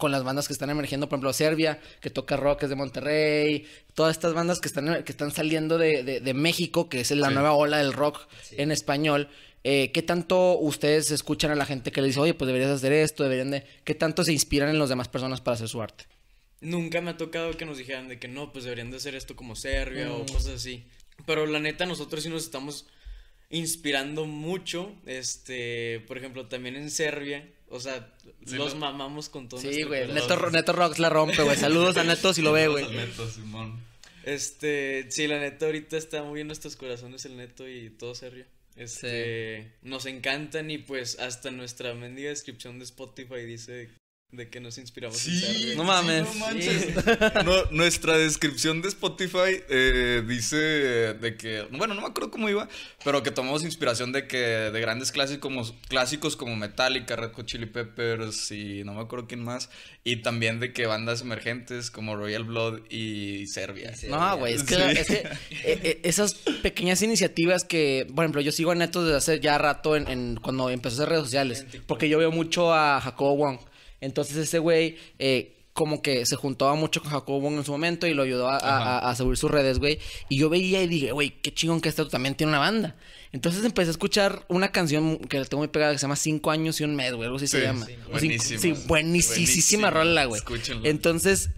con las bandas que están emergiendo, por ejemplo, Serbia, que toca rock, es de Monterrey, todas estas bandas que están, que están saliendo de, México, que es la nueva ola del rock en español. Eh, ¿Qué tanto ustedes escuchan a la gente que le dice, oye, pues deberías hacer esto, deberían de... ¿Qué tanto se inspiran en las demás personas para hacer su arte? Nunca me ha tocado que nos dijeran de que no, pues deberían de hacer esto como Serbia o mm. cosas así. Pero la neta, nosotros sí nos estamos inspirando mucho. Este, por ejemplo, también en Serbia o sea, los mamamos con todo Sí, güey. Neto, Rocks la rompe, güey. Saludos a Neto si lo ve, güey. Neto, Simón. Este, sí, la neta, ahorita está muy moviendo nuestros corazones el neto y todo serio. Este, nos encantan y pues hasta nuestra mendiga descripción de Spotify dice de que nos inspiramos. Sí, no mames. nuestra descripción de Spotify eh, dice de que, bueno, no me acuerdo cómo iba, pero que tomamos inspiración de que de grandes clásicos como, clásicos como Metallica, Red Hot Chili Peppers y no me acuerdo quién más, y también de que bandas emergentes como Royal Blood y Serbia. no, güey, es, que eh, eh, esas pequeñas iniciativas que, por ejemplo, yo sigo en Neto desde hace ya rato en, cuando empezó a hacer redes sociales, porque yo veo mucho a Jacobo Wong. Entonces ese güey eh, como que se juntaba mucho con Jacobo en su momento y lo ayudó a, a, subir sus redes, güey. Y yo veía y dije, güey, qué chingón que este también tiene una banda. Entonces empecé a escuchar una canción que la tengo muy pegada que se llama Cinco años y un mes, güey, algo así se llama. Sí, buenísima. Sí, buenísima rola, güey. Escúchenlo. Entonces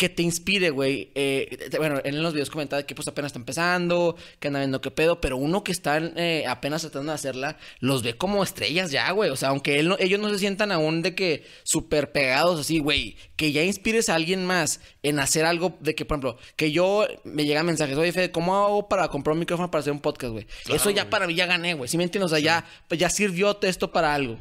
que te inspire, güey. Eh, bueno, en los videos comentaba que pues apenas está empezando, que anda viendo qué pedo, pero uno que está eh, apenas tratando de hacerla, los ve como estrellas ya, güey. O sea, aunque él ellos no se sientan aún de que súper pegados así, güey, que ya inspires a alguien más en hacer algo de que, por ejemplo, que yo me llega mensajes, oye, Fede, ¿cómo hago para comprar un micrófono para hacer un podcast, güey? Eso ya para mí ya gané, güey. Si ¿Sí me entiendes? O sea, ya, pues, ya sirvió esto para algo.